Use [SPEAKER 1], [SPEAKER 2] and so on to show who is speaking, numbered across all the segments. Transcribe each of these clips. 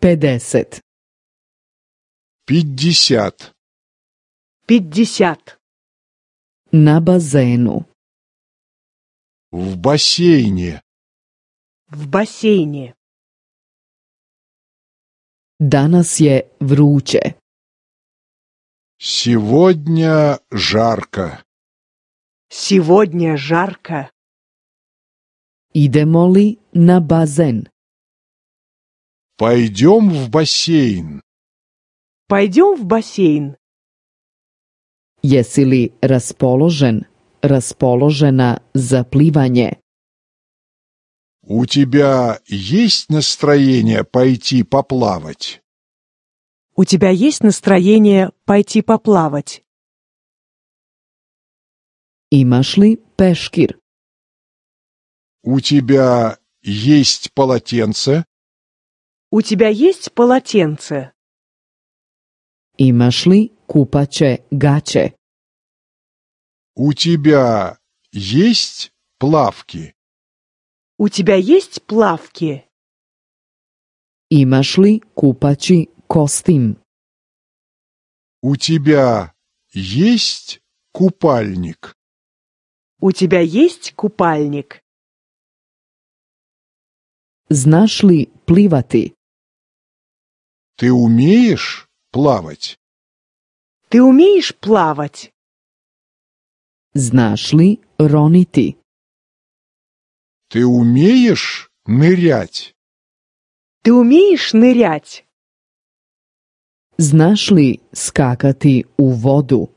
[SPEAKER 1] пятьдесят пятьдесят пятьдесят на базену в бассейне в бассейне Danas je vruće. Сегодня жарко. Сегодня жарко. Идемо ли на базен? Пойдем в бассейн. Пойдем в бассейн. Jesi li raspoložen, raspoložena za plivanje? У тебя есть настроение пойти поплавать? У тебя есть настроение пойти поплавать? Имаш ли пешкир? У тебя есть полотенце? У тебя есть полотенце? Имаш ли купаче гаче? У тебя есть плавки? У тебя есть плавки? Имаш ли купачи костим? У тебя есть купальник? У тебя есть купальник? Знаш ли плivati? Ты умеешь плавать? Ты умеешь плавать? Знаешь ли, Рони, ты? Ты умеешь нырять? Ты умеешь нырять? Знаешь ли скакати у воду?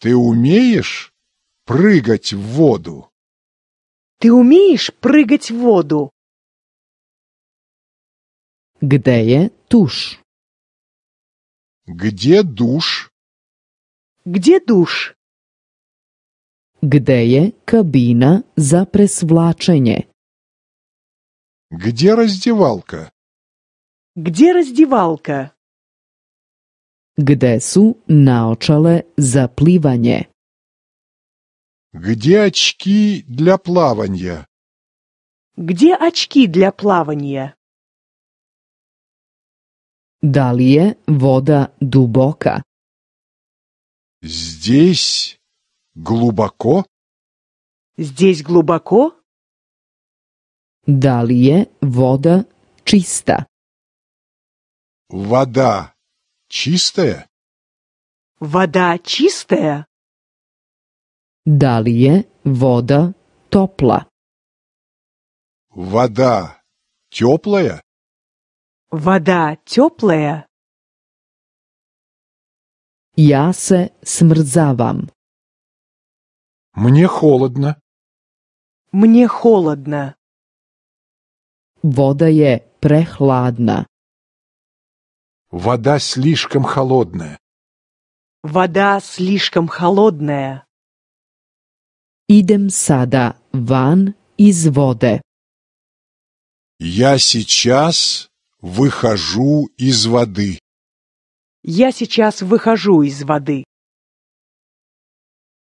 [SPEAKER 1] Ты умеешь прыгать в воду? Ты умеешь прыгать в воду? Где душ? Где душ? Где душ? Где є кабіна за пресвлачення? Где раздевалка? Где раздевалка? Где су наочале за пливання? Где очки для плавания? Где очки для плавания? Да ли е вода дубока? Здесь глубоко? Здесь глубоко? Да ли е вода чиста? Вода чистая? Вода чистая? Да ли е вода топла? Вода теплая? Вода теплая? Я се смрзавам. Мне холодно. Мне холодно. Вода е прехладна. Вода слишком холодная. Вода слишком холодная. Идем сада ван из воды. Я сейчас Выхожу из воды. Я сейчас выхожу из воды.